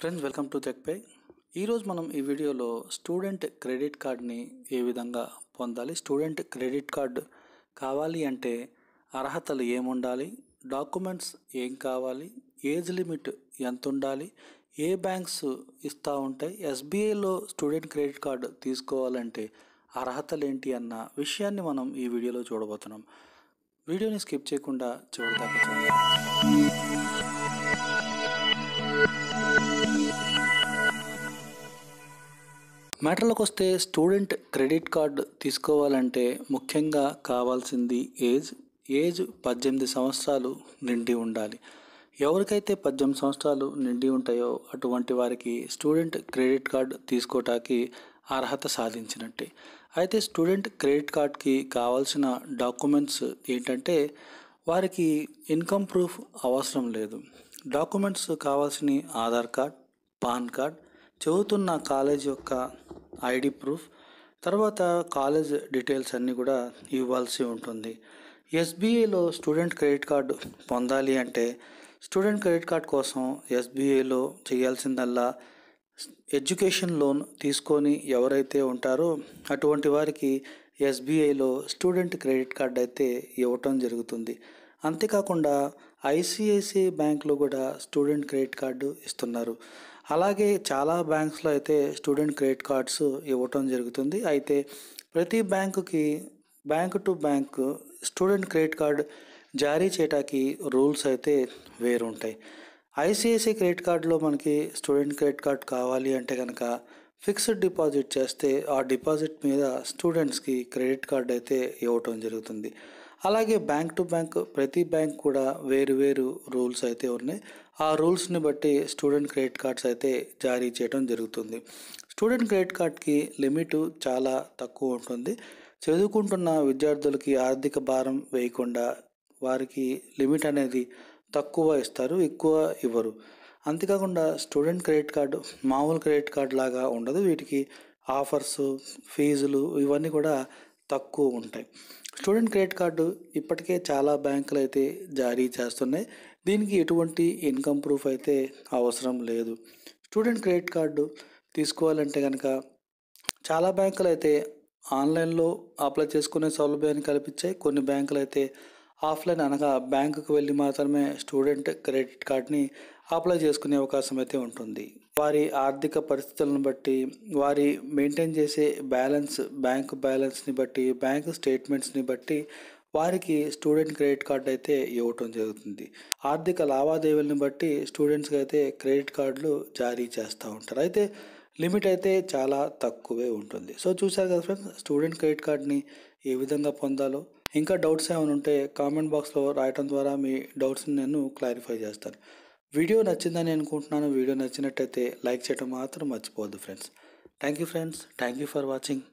friends welcome to చెక్పే ఈరోజు మనం ఈ వీడియోలో స్టూడెంట్ క్రెడిట్ కార్డ్ని ఏ విధంగా పొందాలి స్టూడెంట్ క్రెడిట్ కార్డ్ కావాలి అంటే అర్హతలు ఏముండాలి డాక్యుమెంట్స్ ఏం కావాలి ఏజ్ లిమిట్ ఎంత ఉండాలి ఏ బ్యాంక్స్ ఇస్తూ ఉంటాయి ఎస్బీఐలో స్టూడెంట్ క్రెడిట్ కార్డ్ తీసుకోవాలంటే అర్హతలు ఏంటి అన్న విషయాన్ని మనం ఈ వీడియోలో చూడబోతున్నాం వీడియోని స్కిప్ చేయకుండా చూడదాకా మ్యాటర్లోకి వస్తే స్టూడెంట్ క్రెడిట్ కార్డు తీసుకోవాలంటే ముఖ్యంగా కావాల్సింది ఏజ్ ఏజ్ పద్దెనిమిది సంవత్సరాలు నిండి ఉండాలి ఎవరికైతే పద్దెనిమిది సంవత్సరాలు నిండి ఉంటాయో అటువంటి వారికి స్టూడెంట్ క్రెడిట్ కార్డు తీసుకోవటానికి అర్హత సాధించినట్టే అయితే స్టూడెంట్ క్రెడిట్ కార్డ్కి కావాల్సిన డాక్యుమెంట్స్ ఏంటంటే వారికి ఇన్కమ్ ప్రూఫ్ అవసరం లేదు డాక్యుమెంట్స్ కావాల్సిన ఆధార్ కార్డ్ పాన్ కార్డ్ చదువుతున్న కాలేజ్ యొక్క ఐడి ప్రూఫ్ తర్వాత కాలేజ్ డీటెయిల్స్ అన్నీ కూడా ఇవ్వాల్సి ఉంటుంది ఎస్బీఐలో స్టూడెంట్ క్రెడిట్ కార్డు పొందాలి అంటే స్టూడెంట్ క్రెడిట్ కార్డ్ కోసం ఎస్బీఐలో చేయాల్సిందల్లా ఎడ్యుకేషన్ లోన్ తీసుకొని ఎవరైతే ఉంటారో అటువంటి వారికి ఎస్బీఐలో స్టూడెంట్ క్రెడిట్ కార్డు అయితే ఇవ్వటం జరుగుతుంది అంతేకాకుండా ఐసిఐసిఐ బ్యాంక్లో కూడా స్టూడెంట్ క్రెడిట్ కార్డు ఇస్తున్నారు అలాగే చాలా బ్యాంక్స్లో అయితే స్టూడెంట్ క్రెడిట్ కార్డ్స్ ఇవ్వటం జరుగుతుంది అయితే ప్రతి బ్యాంకుకి bank to bank student credit card జారీ చేయటానికి రూల్స్ అయితే వేరుంటాయి ఐసిఐసిఐ క్రెడిట్ కార్డులో మనకి స్టూడెంట్ క్రెడిట్ కార్డ్ కావాలి అంటే కనుక ఫిక్స్డ్ డిపాజిట్ చేస్తే ఆ డిపాజిట్ మీద స్టూడెంట్స్కి క్రెడిట్ కార్డ్ అయితే ఇవ్వటం జరుగుతుంది అలాగే బ్యాంక్ టు బ్యాంక్ ప్రతి బ్యాంక్ కూడా వేరు వేరు రూల్స్ అయితే ఉన్నాయి ఆ రూల్స్ని బట్టి స్టూడెంట్ క్రెడిట్ కార్డ్స్ అయితే జారీ చేయడం జరుగుతుంది స్టూడెంట్ క్రెడిట్ కార్డ్కి లిమిట్ చాలా తక్కువ ఉంటుంది చదువుకుంటున్న విద్యార్థులకి ఆర్థిక భారం వేయకుండా వారికి లిమిట్ అనేది తక్కువ ఇస్తారు ఎక్కువ ఇవ్వరు అంతేకాకుండా స్టూడెంట్ క్రెడిట్ కార్డు మామూలు క్రెడిట్ కార్డు లాగా ఉండదు వీటికి ఆఫర్స్ ఫీజులు ఇవన్నీ కూడా తక్కువ ఉంటాయి స్టూడెంట్ క్రెడిట్ కార్డు ఇప్పటికే చాలా బ్యాంకులు అయితే జారీ చేస్తున్నాయి దీనికి ఎటువంటి ఇన్కమ్ ప్రూఫ్ అయితే అవసరం లేదు స్టూడెంట్ క్రెడిట్ కార్డు తీసుకోవాలంటే కనుక చాలా బ్యాంకులు అయితే ఆన్లైన్లో అప్లై చేసుకునే సౌలభ్యాన్ని కల్పించాయి కొన్ని బ్యాంకులు అయితే ఆఫ్లైన్ అనగా బ్యాంకుకు వెళ్ళి మాత్రమే స్టూడెంట్ క్రెడిట్ కార్డ్ని అప్లై చేసుకునే అవకాశం అయితే ఉంటుంది వారి ఆర్థిక పరిస్థితులను బట్టి వారి మెయింటైన్ చేసే బ్యాలెన్స్ బ్యాంక్ బ్యాలెన్స్ని బట్టి బ్యాంక్ స్టేట్మెంట్స్ని బట్టి వారికి స్టూడెంట్ క్రెడిట్ కార్డు అయితే ఇవ్వటం జరుగుతుంది ఆర్థిక లావాదేవీలను బట్టి స్టూడెంట్స్కి అయితే క్రెడిట్ కార్డులు జారీ చేస్తూ ఉంటారు అయితే లిమిట్ అయితే చాలా తక్కువే ఉంటుంది సో చూసారు కదా ఫ్రెండ్స్ స్టూడెంట్ క్రెడిట్ కార్డ్ని ఏ విధంగా పొందాలో ఇంకా డౌట్స్ ఏమైనా ఉంటే కామెంట్ బాక్స్లో రాయటం ద్వారా మీ డౌట్స్ని నేను క్లారిఫై చేస్తాను వీడియో నచ్చిందని అనుకుంటున్నాను వీడియో నచ్చినట్టయితే లైక్ చేయడం మాత్రం మర్చిపోవద్దు friends thank you friends thank you for watching